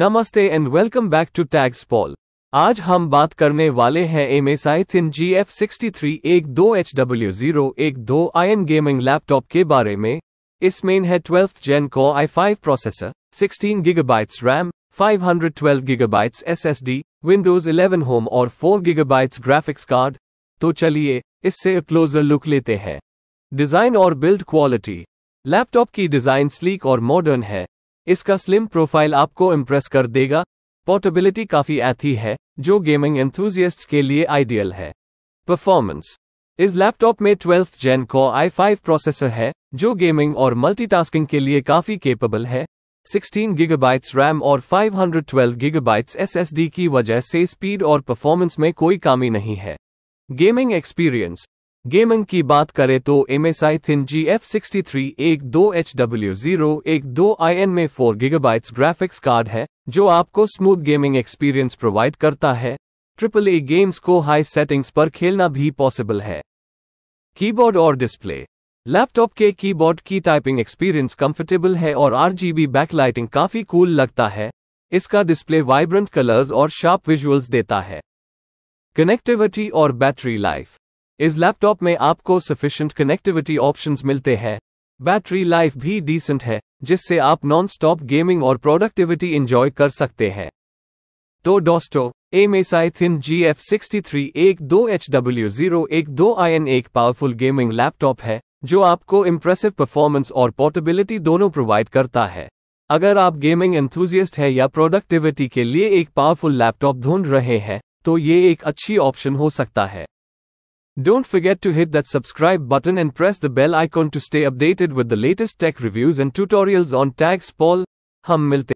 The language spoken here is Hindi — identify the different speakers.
Speaker 1: नमस्ते and welcome back to tags Paul आज हम बात करने वाले हैं M S I thin G F sixty three एक दो एच डब्ल्यू जीरो एक दो आयन गेमिंग लैपटॉप के बारे में इसमें है ट्वेल्थ जेन को I five processor sixteen gigabytes RAM five hundred S gigabytes D Windows eleven home और फोर गीगाबाइट्स ग्राफिक्स कार्ड तो चलिए इससे क्लोजर लुक लेते हैं डिजाइन और बिल्ड क्वालिटी लैपटॉप की डिजाइन स्लीक और मॉडर्न है इसका स्लिम प्रोफाइल आपको इम्प्रेस कर देगा पोर्टेबिलिटी काफी ऐथी है जो गेमिंग एंथुजियस्ट्स के लिए आइडियल है परफॉर्मेंस इस लैपटॉप में ट्वेल्थ जेन को आई फाइव प्रोसेसर है जो गेमिंग और मल्टीटास्किंग के लिए काफी केपेबल है 16 गीगाबाइट्स रैम और 512 गीगाबाइट्स एसएसडी की वजह से स्पीड और परफॉर्मेंस में कोई कमी नहीं है गेमिंग एक्सपीरियंस गेमिंग की बात करें तो M S I thin G F sixty three एक दो एच डब्ल्यू जीरो एक दो आई एन में फोर गीगाबाइट्स ग्राफिक्स कार्ड है जो आपको स्मूथ गेमिंग एक्सपीरियंस प्रोवाइड करता है ट्रिपल ए गेम्स को हाई सेटिंग्स पर खेलना भी पॉसिबल है कीबोर्ड और डिस्प्ले लैपटॉप के कीबोर्ड की टाइपिंग एक्सपीरियंस कंफर्टेबल है और आर बैकलाइटिंग काफी कूल लगता है इसका डिस्प्ले वाइब्रेंट कलर्स और शार्प विजुअल्स देता है कनेक्टिविटी और बैटरी लाइफ इस लैपटॉप में आपको सफिशियंट कनेक्टिविटी ऑप्शंस मिलते हैं बैटरी लाइफ भी डिसेंट है जिससे आप नॉन स्टॉप गेमिंग और प्रोडक्टिविटी इंजॉय कर सकते हैं तो डॉस्टो M S I thin G F sixty three एक दो एच डब्ल्यू जीरो एक दो आई एन एक पावरफुल गेमिंग लैपटॉप है जो आपको इम्प्रेसिव परफॉर्मेंस और पोर्टेबिलिटी दोनों प्रोवाइड करता है अगर आप गेमिंग एंथुजियस्ट हैं या प्रोडक्टिविटी के लिए एक पावरफुल लैपटॉप ढूंढ रहे हैं तो ये एक अच्छी ऑप्शन हो सकता है Don't forget to hit that subscribe button and press the bell icon to stay updated with the latest tech reviews and tutorials on tags Paul. Hum milte